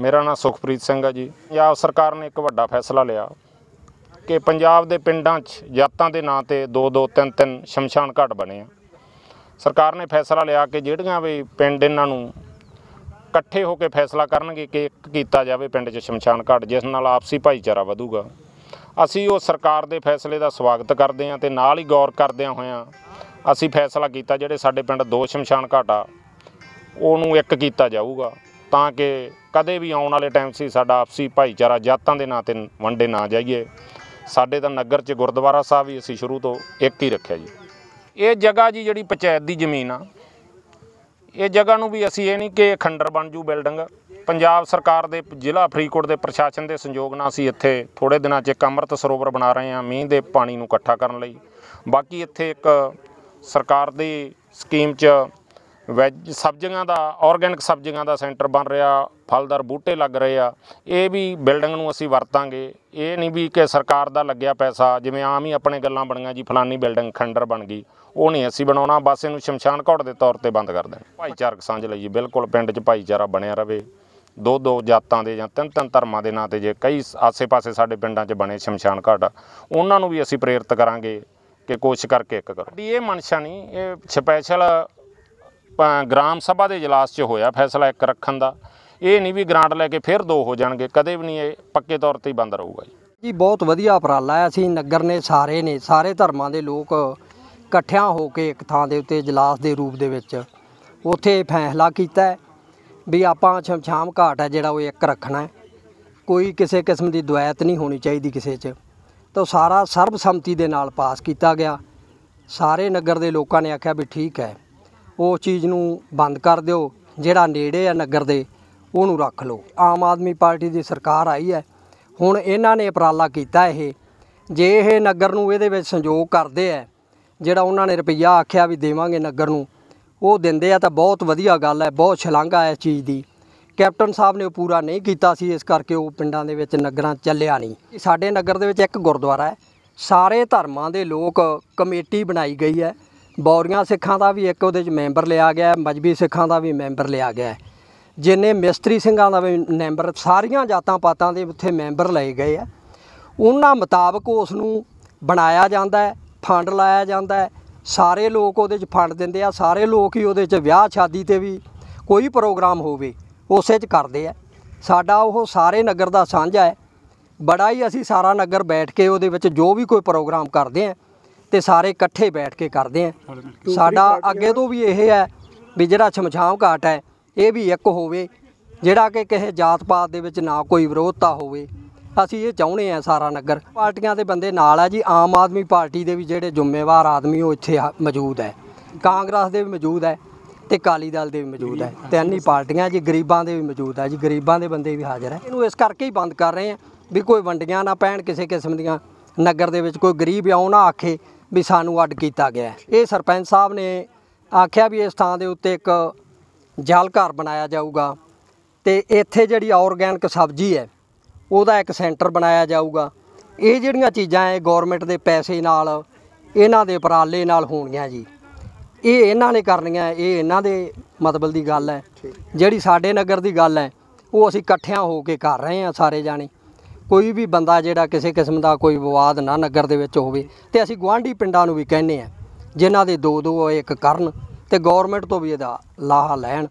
ਮੇਰਾ ਨਾਮ ਸੁਖਪ੍ਰੀਤ ਸਿੰਘ ਹੈ ਜੀ ਪੰਜਾਬ ਸਰਕਾਰ ਨੇ ਇੱਕ ਵੱਡਾ ਫੈਸਲਾ ਲਿਆ ਕਿ ਪੰਜਾਬ ਦੇ ਪਿੰਡਾਂ 'ਚ ਜਾਤਾਂ ਦੇ ਨਾਂ ਤੇ 2-2 3-3 ਸ਼ਮਸ਼ਾਨ ਘਾਟ ਬਣੇ ਆ ਸਰਕਾਰ ਨੇ ਫੈਸਲਾ ਲਿਆ ਕਿ ਜਿਹੜੀਆਂ ਵੀ ਪਿੰਡ ਇਹਨਾਂ ਨੂੰ ਇਕੱਠੇ ਹੋ ਕੇ ਫੈਸਲਾ ਕਰਨਗੇ ਕਿ ਇੱਕ ਕੀਤਾ ਜਾਵੇ ਪਿੰਡ 'ਚ ਸ਼ਮਸ਼ਾਨ ਘਾਟ ਜਿਸ ਨਾਲ ਆਪਸੀ ਭਾਈਚਾਰਾ ਵਧੂਗਾ ਅਸੀਂ ਉਹ ਸਰਕਾਰ ਦੇ ਫੈਸਲੇ ਦਾ ਸਵਾਗਤ ਕਰਦੇ ਹਾਂ ਤੇ ਨਾਲ ਹੀ ਗੌਰ ਕਰਦਿਆਂ ਹੋਇਆਂ ਅਸੀਂ ਫੈਸਲਾ ਕੀਤਾ ਜਿਹੜੇ ਸਾਡੇ ਪਿੰਡ ਦੋ ਸ਼ਮਸ਼ਾਨ ਘਾਟਾ ਉਹਨੂੰ ਇੱਕ ਕੀਤਾ ਜਾਊਗਾ ਤਾਂ ਕਿ ਕਦੇ ਵੀ ਆਉਣ ਵਾਲੇ ਟਾਈਮ 'ਚ ਸਾਡਾ ਆਪਸੀ ਭਾਈਚਾਰਾ ਜਾਤਾਂ ਦੇ ਨਾਂ ਤੇ ਵੰਡੇ ਨਾ ਜਾਈਏ ਸਾਡੇ ਤਾਂ ਨਗਰ 'ਚ ਗੁਰਦੁਆਰਾ ਸਾਹਿਬ ਵੀ ਅਸੀਂ ਸ਼ੁਰੂ ਤੋਂ ਇੱਕ ਹੀ ਰੱਖਿਆ ਜੀ ਇਹ ਜਗ੍ਹਾ ਜੀ ਜਿਹੜੀ ਪੰਚਾਇਤ ਦੀ ਜ਼ਮੀਨ ਆ ਇਹ ਜਗ੍ਹਾ ਨੂੰ ਵੀ ਅਸੀਂ ਇਹ ਨਹੀਂ ਕਿ ਖੰਡਰ ਬਣ ਜੂ ਬਿਲਡਿੰਗ ਪੰਜਾਬ ਸਰਕਾਰ ਦੇ ਜ਼ਿਲ੍ਹਾ ਫਰੀਦਕੋਟ ਦੇ ਪ੍ਰਸ਼ਾਸਨ ਦੇ ਸਹਿਯੋਗ ਨਾਲ ਅਸੀਂ ਇੱਥੇ ਥੋੜੇ ਦਿਨਾਂ 'ਚ ਇੱਕ ਅੰਮ੍ਰਿਤ ਸਰੋਵਰ ਬਣਾ ਰਹੇ ਹਾਂ ਮੀਂਹ ਦੇ ਪਾਣੀ ਨੂੰ ਇਕੱਠਾ ਕਰਨ ਲਈ ਬਾਕੀ ਇੱਥੇ ਇੱਕ ਸਰਕਾਰ ਦੀ ਸਕੀਮ 'ਚ ਵੈਜ ਸਬਜ਼ੀਆਂ ਦਾ ਆਰਗੈਨਿਕ ਸਬਜ਼ੀਆਂ ਦਾ ਸੈਂਟਰ ਬਣ ਰਿਹਾ ਫਲਦਾਰ ਬੂਟੇ ਲੱਗ ਰਹੇ ਆ ਇਹ ਵੀ ਬਿਲਡਿੰਗ ਨੂੰ ਅਸੀਂ ਵਰਤਾਂਗੇ ਇਹ ਨਹੀਂ ਵੀ ਕਿ ਸਰਕਾਰ ਦਾ ਲੱਗਿਆ ਪੈਸਾ ਜਿਵੇਂ ਆਮ ਹੀ ਆਪਣੇ ਗੱਲਾਂ ਬਣੀਆਂ ਜੀ ਫਲਾਨੀ ਬਿਲਡਿੰਗ ਖੰਡਰ ਬਣ ਗਈ ਉਹ ਨਹੀਂ ਅਸੀਂ ਬਣਾਉਣਾ ਬਸ ਇਹਨੂੰ ਸ਼ਮਸ਼ਾਨ ਘਾਟ ਦੇ ਤੌਰ ਤੇ ਬੰਦ ਕਰ ਦੇਣਾ ਭਾਈਚਾਰਕ ਸਾਂਝ ਲਈ ਜੀ ਬਿਲਕੁਲ ਪਿੰਡ 'ਚ ਭਾਈਚਾਰਾ ਬਣਿਆ ਰਵੇ ਦੋ ਦੋ ਜਾਤਾਂ ਦੇ ਜਾਂ ਤਿੰਨ ਤਿੰਨ ਧਰਮਾਂ ਦੇ ਨਾਂ ਤੇ ਜੇ ਕਈ ਆਸੇ-ਪਾਸੇ ਸਾਡੇ ਪਿੰਡਾਂ 'ਚ ਬਣੇ ਸ਼ਮਸ਼ਾਨ ਘਾਟ ਉਹਨਾਂ ਨੂੰ ਵੀ ਅਸੀਂ ਪ੍ਰੇਰਿਤ ਕਰਾਂਗੇ ਕਿ ਕੋਸ਼ਿਸ਼ ਕਰਕੇ ਇੱਕ ਕਰੋ ਵੀ ਇਹ ਮਨਸ਼ਾ ਨਹੀਂ ਇਹ ਸਪੈਸ਼ਲ ਗ੍ਰਾਮ ਸਭਾ ਦੇ ਇਜਲਾਸ 'ਚ ਹੋਇਆ ਫੈਸਲਾ ਇੱਕ ਰੱਖਣ ਦਾ ਇਹ ਨਹੀਂ ਵੀ ਗ੍ਰਾਂਟ ਲੈ ਕੇ ਫਿਰ ਦੋ ਹੋ ਜਾਣਗੇ ਕਦੇ ਵੀ ਨਹੀਂ ਇਹ ਪੱਕੇ ਤੌਰ ਤੇ ਹੀ ਬੰਦ ਰਹੂਗਾ ਜੀ ਜੀ ਬਹੁਤ ਵਧੀਆ ਉਪਰਾਲਾ ਹੈ ਅਸੀਂ ਨਗਰ ਨੇ ਸਾਰੇ ਨੇ ਸਾਰੇ ਧਰਮਾਂ ਦੇ ਲੋਕ ਇਕੱਠਿਆਂ ਹੋ ਕੇ ਇੱਕ ਥਾਂ ਦੇ ਉੱਤੇ ਇਜਲਾਸ ਦੇ ਰੂਪ ਦੇ ਵਿੱਚ ਉੱਥੇ ਫੈਸਲਾ ਕੀਤਾ ਵੀ ਆਪਾਂ ਸ਼ਮਸ਼ਾਮ ਘਾਟ ਹੈ ਜਿਹੜਾ ਉਹ ਇੱਕ ਰੱਖਣਾ ਹੈ ਕੋਈ ਕਿਸੇ ਕਿਸਮ ਦੀ ਦੁਆਇਤ ਨਹੀਂ ਹੋਣੀ ਚਾਹੀਦੀ ਕਿਸੇ 'ਚ ਤਾਂ ਸਾਰਾ ਸਰਬਸੰਮਤੀ ਦੇ ਨਾਲ ਪਾਸ ਕੀਤਾ ਗਿਆ ਸਾਰੇ ਨਗਰ ਦੇ ਲੋਕਾਂ ਨੇ ਆਖਿਆ ਵੀ ਠੀਕ ਹੈ ਉਹ ਚੀਜ਼ ਨੂੰ ਬੰਦ ਕਰ ਦਿਓ ਜਿਹੜਾ ਨੇੜੇ ਆ ਨਗਰ ਦੇ ਉਹਨੂੰ ਰੱਖ ਲਓ ਆਮ ਆਦਮੀ ਪਾਰਟੀ ਦੀ ਸਰਕਾਰ ਆਈ ਹੈ ਹੁਣ ਇਹਨਾਂ ਨੇ ਉਪਰਾਲਾ ਕੀਤਾ ਇਹ ਜੇ ਇਹ ਨਗਰ ਨੂੰ ਇਹਦੇ ਵਿੱਚ ਸੰਯੋਗ ਕਰਦੇ ਆ ਜਿਹੜਾ ਉਹਨਾਂ ਨੇ ਰੁਪਈਆ ਆਖਿਆ ਵੀ ਦੇਵਾਂਗੇ ਨਗਰ ਨੂੰ ਉਹ ਦਿੰਦੇ ਆ ਤਾਂ ਬਹੁਤ ਵਧੀਆ ਗੱਲ ਹੈ ਬਹੁਤ ਛਲਾਂਗਾ ਹੈ ਚੀਜ਼ ਦੀ ਕੈਪਟਨ ਸਾਹਿਬ ਨੇ ਪੂਰਾ ਨਹੀਂ ਕੀਤਾ ਸੀ ਇਸ ਕਰਕੇ ਉਹ ਪਿੰਡਾਂ ਦੇ ਵਿੱਚ ਨਗਰਾਂ ਚੱਲਿਆ ਨਹੀਂ ਸਾਡੇ ਨਗਰ ਦੇ ਵਿੱਚ ਇੱਕ ਗੁਰਦੁਆਰਾ ਹੈ ਸਾਰੇ ਧਰਮਾਂ ਦੇ ਲੋਕ ਕਮੇਟੀ ਬਣਾਈ ਗਈ ਹੈ ਬੌਰੀਆਂ ਸਿੱਖਾਂ ਦਾ ਵੀ ਇੱਕ ਉਹਦੇ 'ਚ ਮੈਂਬਰ ਲਿਆ ਗਿਆ ਮਜਬੀ ਸਿੱਖਾਂ ਦਾ ਵੀ ਮੈਂਬਰ ਲਿਆ ਗਿਆ ਜਿੰਨੇ ਮਿਸਤਰੀ ਸਿੰਘਾਂ ਦਾ ਵੀ ਮੈਂਬਰ ਸਾਰੀਆਂ ਜਾਤਾਂ ਪਾਤਾਂ ਦੇ ਉੱਥੇ ਮੈਂਬਰ ਲਏ ਗਏ ਆ ਉਹਨਾਂ ਮੁਤਾਬਕ ਉਸ ਨੂੰ ਬਣਾਇਆ ਜਾਂਦਾ ਹੈ ਫੰਡ ਲਾਇਆ ਜਾਂਦਾ ਹੈ ਸਾਰੇ ਲੋਕ ਉਹਦੇ 'ਚ ਫੰਡ ਦਿੰਦੇ ਆ ਸਾਰੇ ਲੋਕ ਹੀ ਉਹਦੇ 'ਚ ਵਿਆਹ ਸ਼ਾਦੀ ਤੇ ਵੀ ਕੋਈ ਪ੍ਰੋਗਰਾਮ ਹੋਵੇ ਉਸੇ 'ਚ ਕਰਦੇ ਆ ਸਾਡਾ ਉਹ ਸਾਰੇ ਨਗਰ ਦਾ ਸਾਂਝਾ ਹੈ ਬੜਾ ਹੀ ਅਸੀਂ ਸਾਰਾ ਨਗਰ ਬੈਠ ਕੇ ਉਹਦੇ ਵਿੱਚ ਜੋ ਵੀ ਕੋਈ ਪ੍ਰੋਗਰਾਮ ਕਰਦੇ ਆ ਤੇ ਸਾਰੇ ਇਕੱਠੇ ਬੈਠ ਕੇ ਕਰਦੇ ਆ ਸਾਡਾ ਅੱਗੇ ਤੋਂ ਵੀ ਇਹ ਹੈ ਵੀ ਜਿਹੜਾ ਸ਼ਮਸ਼ਾਨ ਘਾਟ ਹੈ ਇਹ ਵੀ ਇੱਕ ਹੋਵੇ ਜਿਹੜਾ ਕਿ ਕਿਸੇ ਜਾਤ ਪਾਤ ਦੇ ਵਿੱਚ ਨਾ ਕੋਈ ਵਿਰੋਧਤਾ ਹੋਵੇ ਅਸੀਂ ਇਹ ਚਾਹੁੰਦੇ ਆ ਸਾਰਾ ਨਗਰ ਪਾਰਟੀਆਂ ਦੇ ਬੰਦੇ ਨਾਲ ਆ ਜੀ ਆਮ ਆਦਮੀ ਪਾਰਟੀ ਦੇ ਵੀ ਜਿਹੜੇ ਜ਼ਿੰਮੇਵਾਰ ਆਦਮੀ ਉਹ ਇੱਥੇ ਮੌਜੂਦ ਹੈ ਕਾਂਗਰਸ ਦੇ ਵੀ ਮੌਜੂਦ ਹੈ ਤੇ ਕਾਲੀ ਦਲ ਦੇ ਵੀ ਮੌਜੂਦ ਹੈ ਤਿੰਨ ਹੀ ਪਾਰਟੀਆਂ ਜੀ ਗਰੀਬਾਂ ਦੇ ਵੀ ਮੌਜੂਦ ਹੈ ਜੀ ਗਰੀਬਾਂ ਦੇ ਬੰਦੇ ਵੀ ਹਾਜ਼ਰ ਹੈ ਇਹਨੂੰ ਇਸ ਕਰਕੇ ਹੀ ਬੰਦ ਕਰ ਰਹੇ ਆ ਵੀ ਕੋਈ ਵੰਡੀਆਂ ਨਾ ਪੈਣ ਕਿਸੇ ਕਿਸਮ ਦੀਆਂ ਨਗਰ ਦੇ ਵਿੱਚ ਕੋਈ ਗਰੀਬ ਆਉਣਾ ਆਖੇ ਵੀ ਸਾਨੂੰ ਅੱਡ ਕੀਤਾ ਗਿਆ ਇਹ ਸਰਪੰਚ ਸਾਹਿਬ ਨੇ ਆਖਿਆ ਵੀ ਇਸ ਥਾਂ ਦੇ ਉੱਤੇ ਇੱਕ ਜਲ ਘਰ ਬਣਾਇਆ ਜਾਊਗਾ ਤੇ ਇੱਥੇ ਜਿਹੜੀ ਆਰਗੈਨਿਕ ਸਬਜ਼ੀ ਹੈ ਉਹਦਾ ਇੱਕ ਸੈਂਟਰ ਬਣਾਇਆ ਜਾਊਗਾ ਇਹ ਜਿਹੜੀਆਂ ਚੀਜ਼ਾਂ ਇਹ ਗਵਰਨਮੈਂਟ ਦੇ ਪੈਸੇ ਨਾਲ ਇਹਨਾਂ ਦੇ ਉਪਰਾਲੇ ਨਾਲ ਹੋਣੀਆਂ ਜੀ ਇਹ ਇਹਨਾਂ ਨੇ ਕਰਨੀਆਂ ਇਹ ਇਹਨਾਂ ਦੇ ਮਤਲਬ ਦੀ ਗੱਲ ਹੈ ਜਿਹੜੀ ਸਾਡੇ ਨਗਰ ਦੀ ਗੱਲ ਹੈ ਉਹ ਅਸੀਂ ਇਕੱਠਿਆਂ ਹੋ ਕੇ ਕਰ ਰਹੇ ਹਾਂ ਸਾਰੇ ਜਾਣੇ ਕੋਈ ਵੀ ਬੰਦਾ ਜਿਹੜਾ ਕਿਸੇ ਕਿਸਮ ਦਾ ਕੋਈ ਵਿਵਾਦ ਨਾ ਨਗਰ ਦੇ ਵਿੱਚ ਹੋਵੇ ਤੇ ਅਸੀਂ ਗਵਾਂਢੀ ਪਿੰਡਾਂ ਨੂੰ ਵੀ ਕਹਿੰਨੇ ਆ ਜਿਨ੍ਹਾਂ ਦੇ ਦੋ ਦੋ ਇੱਕ ਕਰਨ ਤੇ ਗਵਰਨਮੈਂਟ ਤੋਂ ਵੀ ਇਹਦਾ ਲਾਹਾ ਲੈਣ